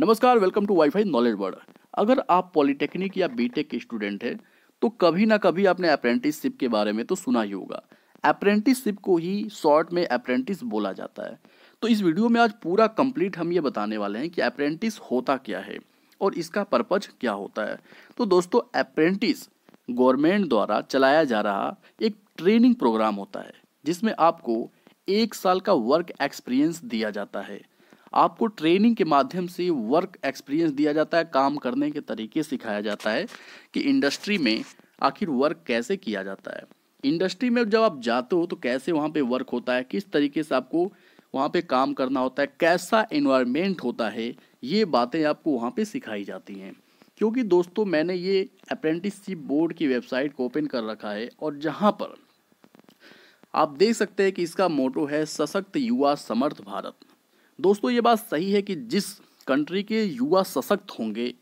नमस्कार welcome to wifi knowledge world अगर आप पॉलिटेक्निक या बीटेक के स्टूडेंट हैं तो कभी ना कभी आपने अप्रेंटिसशिप के बारे में तो सुना ही होगा अप्रेंटिसशिप को ही शॉर्ट में अप्रेंटिस बोला जाता है तो इस वीडियो में आज पूरा कंप्लीट हम ये बताने वाले हैं कि अप्रेंटिस होता क्या है और इसका पर्पज क्या होता है तो दोस्तों अप्रेंटिस गवर्नमेंट द्वारा चलाया जा रहा एक ट्रेनिंग प्रोग्राम होता है जिसमें आपको एक साल का वर्क एक्सपीरियंस दिया जाता है आपको ट्रेनिंग के माध्यम से वर्क एक्सपीरियंस दिया जाता है काम करने के तरीके सिखाया जाता है कि इंडस्ट्री में आखिर वर्क कैसे किया जाता है इंडस्ट्री में जब आप जाते हो तो कैसे वहाँ पे वर्क होता है किस तरीके से आपको वहाँ पे काम करना होता है कैसा इन्वायरमेंट होता है ये बातें आपको वहाँ पे सिखाई जाती हैं क्योंकि दोस्तों मैंने ये अप्रेंटिसशिप बोर्ड की वेबसाइट को ओपन कर रखा है और जहाँ पर आप देख सकते हैं कि इसका मोटो है सशक्त युवा समर्थ भारत दोस्तों ये बात सही है कि जिस कंट्री के युवा सशक्त होंगे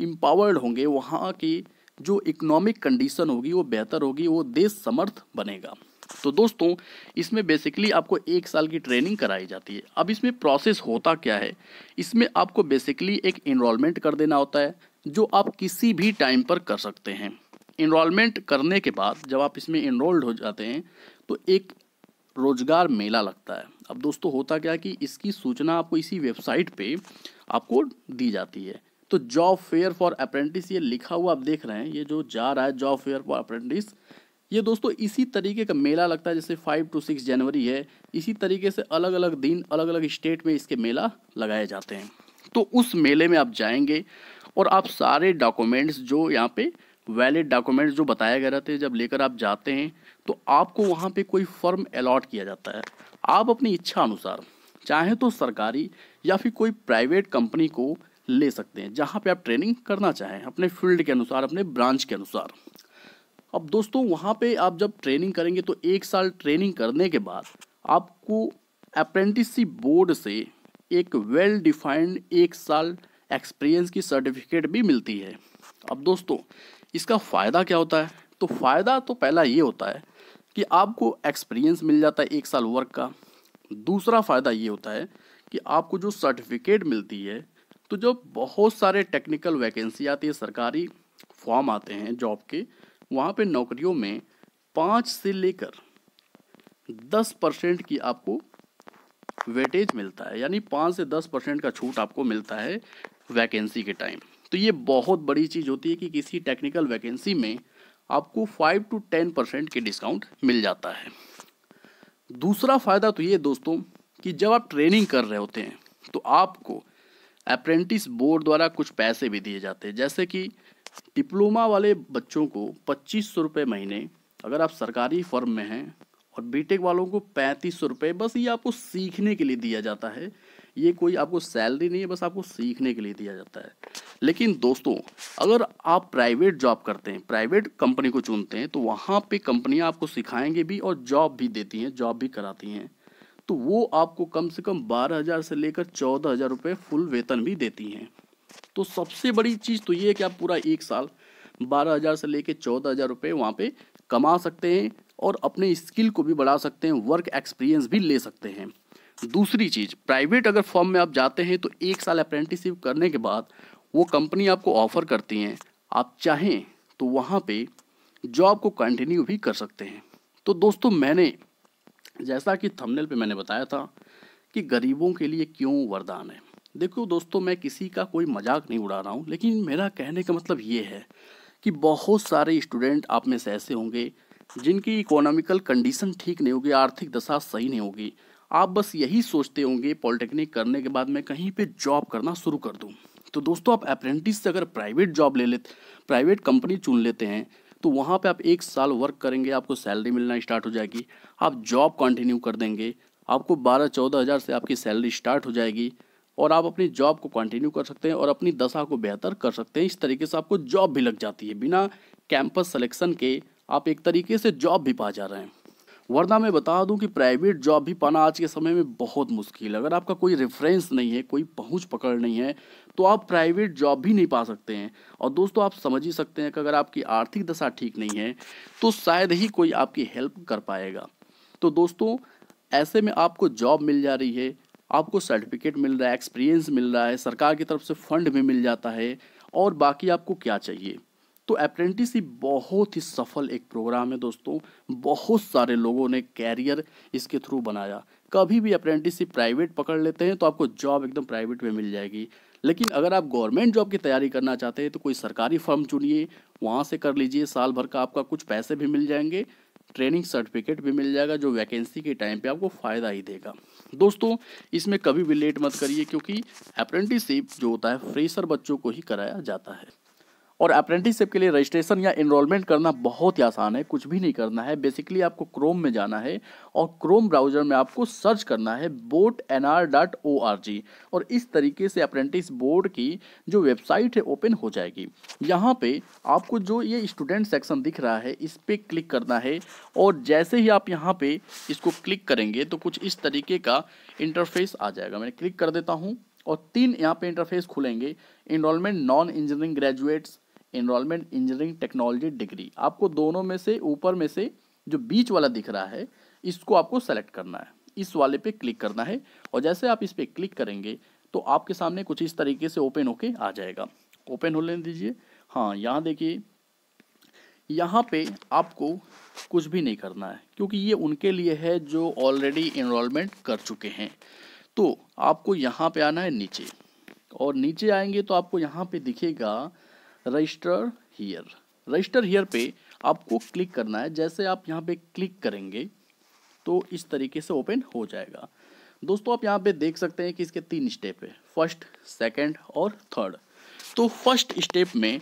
इम्पावर्ड होंगे वहाँ की जो इकोनॉमिक कंडीशन होगी वो बेहतर होगी वो देश समर्थ बनेगा तो दोस्तों इसमें बेसिकली आपको एक साल की ट्रेनिंग कराई जाती है अब इसमें प्रोसेस होता क्या है इसमें आपको बेसिकली एक इनरोलमेंट कर देना होता है जो आप किसी भी टाइम पर कर सकते हैं इनरोलमेंट करने के बाद जब आप इसमें इनरोल्ड हो जाते हैं तो एक रोजगार मेला लगता है अब दोस्तों होता क्या कि इसकी सूचना आपको इसी वेबसाइट पे आपको दी जाती है तो जॉब फेयर फॉर अप्रेंटिस ये लिखा हुआ आप देख रहे हैं ये जो जा रहा है जॉब फेयर फॉर अप्रेंटिस ये दोस्तों इसी तरीके का मेला लगता है जैसे फाइव टू सिक्स जनवरी है इसी तरीके से अलग अलग दिन अलग अलग स्टेट में इसके मेला लगाए जाते हैं तो उस मेले में आप जाएंगे और आप सारे डॉक्यूमेंट्स जो यहाँ पे वैलिड डॉक्यूमेंट्स जो बताया गया रहते हैं जब लेकर आप जाते हैं तो आपको वहाँ पे कोई फर्म अलॉट किया जाता है आप अपनी इच्छा अनुसार चाहे तो सरकारी या फिर कोई प्राइवेट कंपनी को ले सकते हैं जहाँ पे आप ट्रेनिंग करना चाहें अपने फील्ड के अनुसार अपने ब्रांच के अनुसार अब दोस्तों वहाँ पे आप जब ट्रेनिंग करेंगे तो एक साल ट्रेनिंग करने के बाद आपको अप्रेंटिसशिप बोर्ड से एक वेल डिफाइंड एक साल एक्सपीरियंस की सर्टिफिकेट भी मिलती है अब दोस्तों इसका फ़ायदा क्या होता है तो फ़ायदा तो पहला ये होता है कि आपको एक्सपीरियंस मिल जाता है एक साल वर्क का दूसरा फ़ायदा ये होता है कि आपको जो सर्टिफिकेट मिलती है तो जब बहुत सारे टेक्निकल वैकेंसी आती है सरकारी फॉर्म आते हैं जॉब के वहाँ पे नौकरियों में पाँच से लेकर दस परसेंट की आपको वेटेज मिलता है यानी पाँच से दस परसेंट का छूट आपको मिलता है वैकेंसी के टाइम तो ये बहुत बड़ी चीज़ होती है कि किसी टेक्निकल वैकेंसी में आपको फाइव टू टेन परसेंट के डिस्काउंट मिल जाता है दूसरा फ़ायदा तो ये दोस्तों कि जब आप ट्रेनिंग कर रहे होते हैं तो आपको अप्रेंटिस बोर्ड द्वारा कुछ पैसे भी दिए जाते हैं जैसे कि डिप्लोमा वाले बच्चों को पच्चीस सौ रुपये महीने अगर आप सरकारी फर्म में हैं और बीटेक वालों को पैंतीस सौ रुपये बस ये आपको सीखने के लिए दिया जाता है ये कोई आपको सैलरी नहीं है बस आपको सीखने के लिए दिया जाता है लेकिन दोस्तों अगर आप प्राइवेट जॉब करते हैं प्राइवेट कंपनी को चुनते हैं तो वहाँ पे कंपनियाँ आपको सिखाएंगे भी और जॉब भी देती हैं जॉब भी कराती हैं तो वो आपको कम से कम बारह हज़ार से लेकर चौदह हज़ार रुपये फुल वेतन भी देती हैं तो सबसे बड़ी चीज़ तो ये है कि आप पूरा एक साल बारह हज़ार से लेकर चौदह हज़ार रुपये वहाँ पर कमा सकते हैं और अपने स्किल को भी बढ़ा सकते हैं वर्क एक्सपीरियंस भी ले सकते हैं दूसरी चीज़ प्राइवेट अगर फॉर्म में आप जाते हैं तो एक साल अप्रेंटिसशिप करने के बाद वो कंपनी आपको ऑफर करती हैं आप चाहें तो वहाँ पे जॉब को कंटिन्यू भी कर सकते हैं तो दोस्तों मैंने जैसा कि थंबनेल पे मैंने बताया था कि गरीबों के लिए क्यों वरदान है देखो दोस्तों मैं किसी का कोई मजाक नहीं उड़ा रहा हूँ लेकिन मेरा कहने का मतलब ये है कि बहुत सारे स्टूडेंट आप में से ऐसे होंगे जिनकी इकोनॉमिकल कंडीशन ठीक नहीं होगी आर्थिक दशा सही नहीं होगी आप बस यही सोचते होंगे पॉलिटेक्निक करने के बाद मैं कहीं पे जॉब करना शुरू कर दूँ तो दोस्तों आप अप्रेंटिस से अगर प्राइवेट जॉब ले लेते प्राइवेट कंपनी चुन लेते हैं तो वहाँ पे आप एक साल वर्क करेंगे आपको सैलरी मिलना स्टार्ट हो जाएगी आप जॉब कंटिन्यू कर देंगे आपको बारह चौदह हज़ार से आपकी सैलरी स्टार्ट हो जाएगी और आप अपनी जॉब को कंटिन्यू कर सकते हैं और अपनी दशा को बेहतर कर सकते हैं इस तरीके से आपको जॉब भी लग जाती है बिना कैंपस सलेक्शन के आप एक तरीके से जॉब भी पा जा रहे हैं वरना मैं बता दूं कि प्राइवेट जॉब भी पाना आज के समय में बहुत मुश्किल है अगर आपका कोई रेफरेंस नहीं है कोई पहुंच पकड़ नहीं है तो आप प्राइवेट जॉब भी नहीं पा सकते हैं और दोस्तों आप समझ ही सकते हैं कि अगर आपकी आर्थिक दशा ठीक नहीं है तो शायद ही कोई आपकी हेल्प कर पाएगा तो दोस्तों ऐसे में आपको जॉब मिल जा रही है आपको सर्टिफिकेट मिल रहा है एक्सपीरियंस मिल रहा है सरकार की तरफ से फंड भी मिल जाता है और बाकी आपको क्या चाहिए तो अप्रेंटिसशिप बहुत ही सफल एक प्रोग्राम है दोस्तों बहुत सारे लोगों ने कैरियर इसके थ्रू बनाया कभी भी अप्रेंटिसशिप प्राइवेट पकड़ लेते हैं तो आपको जॉब एकदम प्राइवेट में मिल जाएगी लेकिन अगर आप गवर्नमेंट जॉब की तैयारी करना चाहते हैं तो कोई सरकारी फर्म चुनिए वहाँ से कर लीजिए साल भर का आपका कुछ पैसे भी मिल जाएंगे ट्रेनिंग सर्टिफिकेट भी मिल जाएगा जो वैकेंसी के टाइम पे आपको फ़ायदा ही देगा दोस्तों इसमें कभी भी लेट मत करिए क्योंकि अप्रेंटिसशिप जो होता है फ्रेशर बच्चों को ही कराया जाता है और अप्रेंटिसशिप के लिए रजिस्ट्रेशन या इनरोलमेंट करना बहुत ही आसान है कुछ भी नहीं करना है बेसिकली आपको क्रोम में जाना है और क्रोम ब्राउजर में आपको सर्च करना है BOAT N R dot O R G और इस तरीके से अप्रेंटिस बोर्ड की जो वेबसाइट है ओपन हो जाएगी यहाँ पे आपको जो ये स्टूडेंट सेक्शन दिख रहा है इस पर क्लिक करना है और जैसे ही आप यहाँ पर इसको क्लिक करेंगे तो कुछ इस तरीके का इंटरफेस आ जाएगा मैं क्लिक कर देता हूँ और तीन यहाँ पे इंटरफेस खुलेंगे enrolment non engineering graduates enrolment engineering technology degree आपको दोनों में से ऊपर में से जो बीच वाला दिख रहा है इसको आपको सेलेक्ट करना है इस वाले पे क्लिक करना है और जैसे आप इस पर क्लिक करेंगे तो आपके सामने कुछ इस तरीके से ओपन होके आ जाएगा ओपन होने दीजिए हाँ यहाँ देखिए यहाँ पे आपको कुछ भी नहीं करना है क्योंकि ये उनके लिए है जो ऑलरेडी इनरोलमेंट कर चुके हैं तो आपको यहाँ पे आना है नीचे और नीचे आएंगे तो आपको यहाँ पे दिखेगा रजिस्टर हियर रजिस्टर हियर पे आपको क्लिक करना है जैसे आप यहाँ पे क्लिक करेंगे तो इस तरीके से ओपन हो जाएगा दोस्तों आप यहाँ पे देख सकते हैं कि इसके तीन स्टेप है फर्स्ट सेकंड और थर्ड तो फर्स्ट स्टेप में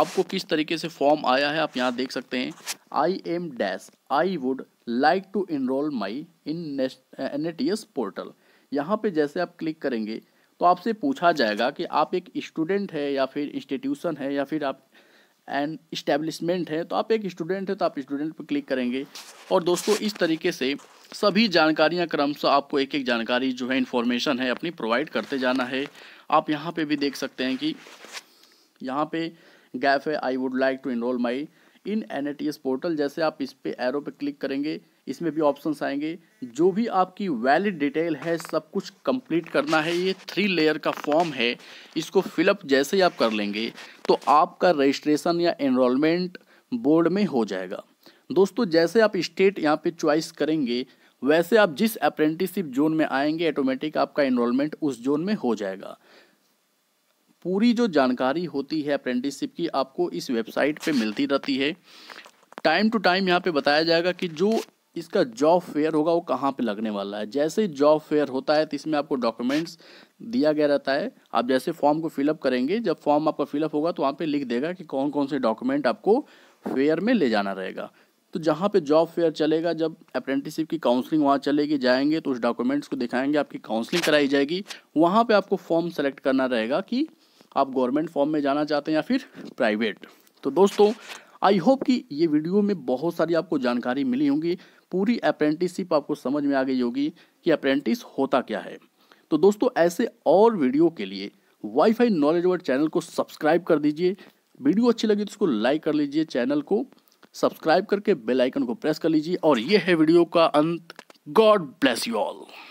आपको किस तरीके से फॉर्म आया है आप यहाँ देख सकते हैं I am dash I would like to enrol my in N portal यहाँ पे जैसे आप क्लिक करेंगे तो आपसे पूछा जाएगा कि आप एक स्टूडेंट है या फिर इंस्टीट्यूशन है या फिर आप एंड इस्टेब्लिशमेंट है तो आप एक स्टूडेंट है तो आप स्टूडेंट पर क्लिक करेंगे और दोस्तों इस तरीके से सभी जानकारियां से आपको एक एक जानकारी जो है इन्फॉर्मेशन है अपनी प्रोवाइड करते जाना है आप यहाँ पे भी देख सकते हैं कि यहाँ पे गैप है I would like to enrol my in N portal जैसे आप इस पे एरो पे क्लिक करेंगे इसमें भी ऑप्शंस आएंगे जो भी आपकी वैलिड डिटेल है सब कुछ कंप्लीट करना है ये थ्री लेयर का फॉर्म है इसको फिलअप जैसे ही आप कर लेंगे तो आपका रजिस्ट्रेशन या एनरोलमेंट बोर्ड में हो जाएगा दोस्तों जैसे आप स्टेट यहाँ पे च्वाइस करेंगे वैसे आप जिस अप्रेंटिसिप जोन में आएंगे ऑटोमेटिक आपका इनरोलमेंट उस जोन में हो जाएगा पूरी जो जानकारी होती है अप्रेंटिसशिप की आपको इस वेबसाइट पे मिलती रहती है टाइम टू टाइम यहाँ पे बताया जाएगा कि जो इसका जॉब फेयर होगा वो कहाँ पे लगने वाला है जैसे जॉब फेयर होता है तो इसमें आपको डॉक्यूमेंट्स दिया गया रहता है आप जैसे फॉर्म को फिलअप करेंगे जब फॉर्म आपका फिलअप होगा तो वहाँ पर लिख देगा कि कौन कौन से डॉक्यूमेंट आपको फेयर में ले जाना रहेगा तो जहाँ पे जॉब फेयर चलेगा जब अप्रेंटिसशिप की काउंसलिंग वहाँ चलेगी जाएंगे तो उस डॉक्यूमेंट्स को दिखाएंगे आपकी काउंसलिंग कराई जाएगी वहाँ पर आपको फॉर्म सेलेक्ट करना रहेगा कि आप गवर्नमेंट फॉर्म में जाना चाहते हैं या फिर प्राइवेट तो दोस्तों आई होप कि ये वीडियो में बहुत सारी आपको जानकारी मिली होगी पूरी अप्रेंटिसशिप आपको समझ में आ गई होगी कि अप्रेंटिस होता क्या है तो दोस्तों ऐसे और वीडियो के लिए वाईफाई नॉलेज वर्ड चैनल को सब्सक्राइब कर दीजिए वीडियो अच्छी लगी तो उसको लाइक कर लीजिए चैनल को सब्सक्राइब करके बेल आइकन को प्रेस कर लीजिए और ये है वीडियो का अंत गॉड ब्लेस यू ऑल